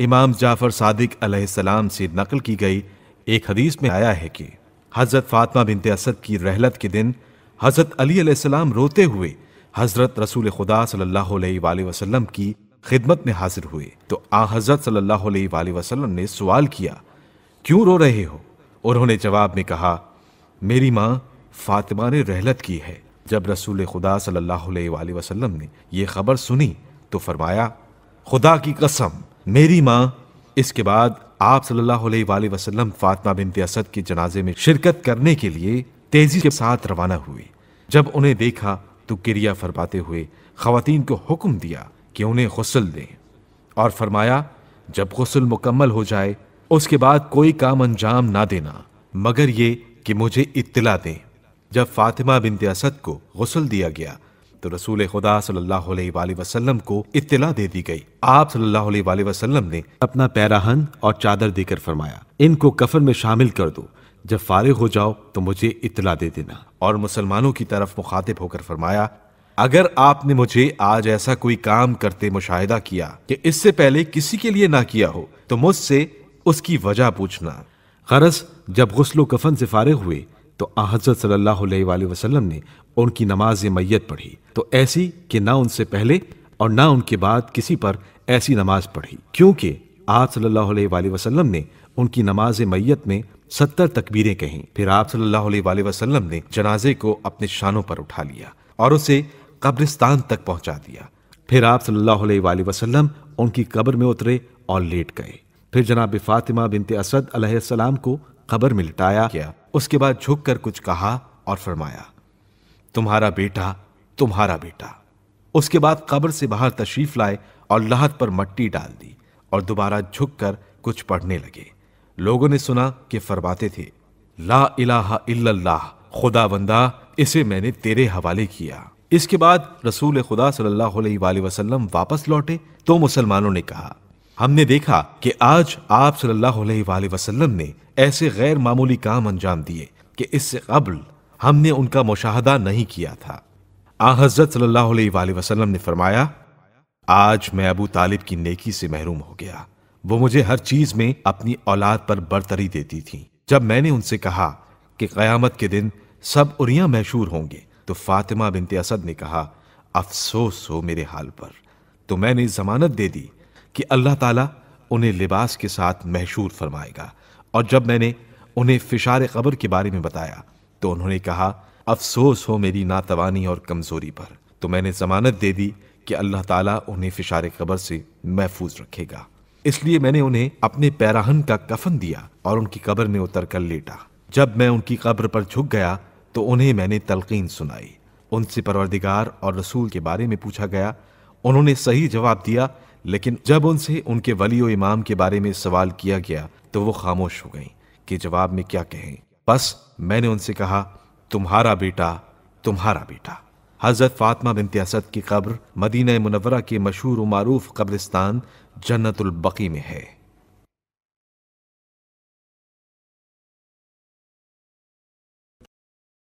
इमाम जाफ़र सादिक अलैहिस्सलाम से नकल की गई एक हदीस में आया है कि हज़रत फ़ातिमा बिनत असद की रहलत के दिन हज़रत अली अलैहिस्सलाम रोते हुए हज़रत रसूल खुदा सल्लल्लाहु अलैहि वसल्लम की खिदमत में हाजिर हुए तो आ हज़रत सल्लल्लाहु अलैहि वसल्लम ने सवाल किया क्यों रो रहे हो उन्होंने जवाब में कहा मेरी माँ फातिमा ने रहलत की है जब रसूल खुदा सल्लल्लाहु अलैहि वसल्लम ने यह खबर सुनी तो फरमाया खुदा की कसम मेरी माँ इसके बाद आप सल्लल्लाहु अलैहि वसल्लम फातिमा बिन असद के जनाजे में शिरकत करने के लिए तेज़ी के साथ रवाना हुए जब उन्हें देखा तो क्रिया फरमाते हुए ख़वातीन को हुक्म दिया कि उन्हें गसल दें और फरमाया जब गसल मुकम्मल हो जाए उसके बाद कोई काम अंजाम ना देना मगर ये कि मुझे इत्तला दें जब फातिमा बिन असद को गसल दिया गया तो रसूल खुदा सल्लल्लाहु अलैहि वसल्लम को इत्तला दे दी गई आप सल्लल्लाहु अलैहि वसल्लम ने अपना पैराहन और चादर देकर फरमाया इनको कफन में शामिल कर दो जब फारिग हो जाओ तो मुझे इतला दे देना और मुसलमानों की तरफ मुखातिब होकर फरमाया अगर आपने मुझे आज ऐसा कोई काम करते मुशाहिदा किया कि इससे पहले किसी के लिए ना किया हो तो मुझसे उसकी वजह पूछना गरज जब गुस्लो कफन से फारिग हुए तो हज़रत सल्लल्लाहु अलैहि वसल्लम ने उनकी नमाज मैयत पढ़ी तो ऐसी कि ना उनसे पहले और ना उनके बाद किसी पर ऐसी नमाज पढ़ी क्योंकि आप सल्लल्लाहु अलैहि वसल्लम ने उनकी नमाज मैयत में सत्तर तकबीरें कहीं फिर आप सल्लल्लाहु अलैहि वसल्लम ने जनाजे को अपने शानों पर उठा लिया और उसे कब्रिस्तान तक पहुंचा दिया फिर आप सल्लल्लाहु अलैहि वसल्लम उनकी कब्र में उतरे और लेट गए फिर जनाब फातिमा बिनते असद अलैहिस्सलाम को कबर में लिटाया गया उसके बाद झुककर कुछ कहा और फरमाया तुम्हारा बेटा तुम्हारा बेटा उसके बाद कब्र से बाहर तशरीफ लाए और लहत पर मट्टी डाल दी और दोबारा झुककर कुछ पढ़ने लगे लोगों ने सुना कि फरमाते थे ला इलाहा इल्लल्लाह खुदा बंदा इसे मैंने तेरे हवाले किया इसके बाद रसूल खुदा सल्लल्लाहु अलैहि वसल्लम वापस लौटे तो मुसलमानों ने कहा हमने देखा कि आज आप सल्लल्लाहु अलैहि वसल्लम ने ऐसे गैर मामूली काम अंजाम दिए कि इससे कबल हमने उनका मुशाहदा नहीं किया था आ हजरत सल्लल्लाहु अलैहि वसल्लम ने फरमाया आज मैं अबू तालिब की नेकी से महरूम हो गया वो मुझे हर चीज में अपनी औलाद पर बरतरी देती थी जब मैंने उनसे कहा कि क़यामत के दिन सब उरिया मशहूर होंगे तो फातिमा बिनते असद ने कहा अफसोस हो मेरे हाल पर तो मैंने जमानत दे दी कि अल्लाह ताला उन्हें लिबास के साथ महशूर फरमाएगा और जब मैंने उन्हें फिशार कब्र के बारे में बताया तो उन्होंने कहा अफसोस हो मेरी नातवानी और कमज़ोरी पर तो मैंने ज़मानत दे दी कि अल्लाह ताला उन्हें फिशार कब्र से महफूज रखेगा इसलिए मैंने उन्हें अपने पैराहन का कफन दिया और उनकी कब्र में उतर कर लेटा जब मैं उनकी कब्र पर झुक गया तो उन्हें मैंने तलकीन सुनाई उनसे परवरदिगार और रसूल के बारे में पूछा गया उन्होंने सही जवाब दिया लेकिन जब उनसे उनके वली और इमाम के बारे में सवाल किया गया तो वो खामोश हो गईं कि जवाब में क्या कहें बस मैंने उनसे कहा तुम्हारा बेटा तुम्हारा बेटा हज़रत फ़ातमा बिन असद की कब्र मदीना मुनवरा के मशहूर मरूफ कब्रिस्तान जन्नतुलबकी में है